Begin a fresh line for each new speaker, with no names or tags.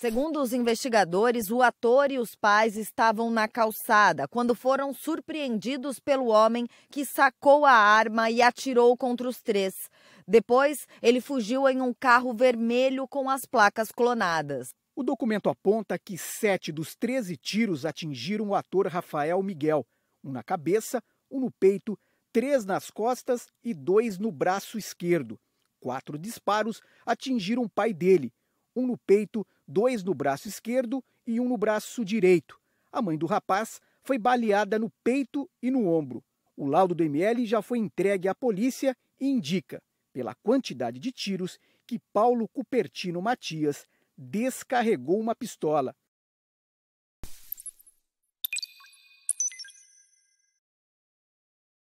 Segundo os investigadores, o ator e os pais estavam na calçada quando foram surpreendidos pelo homem que sacou a arma e atirou contra os três. Depois, ele fugiu em um carro vermelho com as placas clonadas. O documento
aponta que
sete dos 13 tiros
atingiram o ator Rafael Miguel: um na cabeça, um no peito, três nas costas e dois no braço esquerdo. Quatro disparos atingiram o pai dele, um no peito, dois no braço esquerdo e um no braço direito. A mãe do rapaz foi baleada no peito e no ombro. O laudo do ML já foi entregue à polícia e indica, pela quantidade de tiros, que Paulo Cupertino Matias descarregou uma pistola.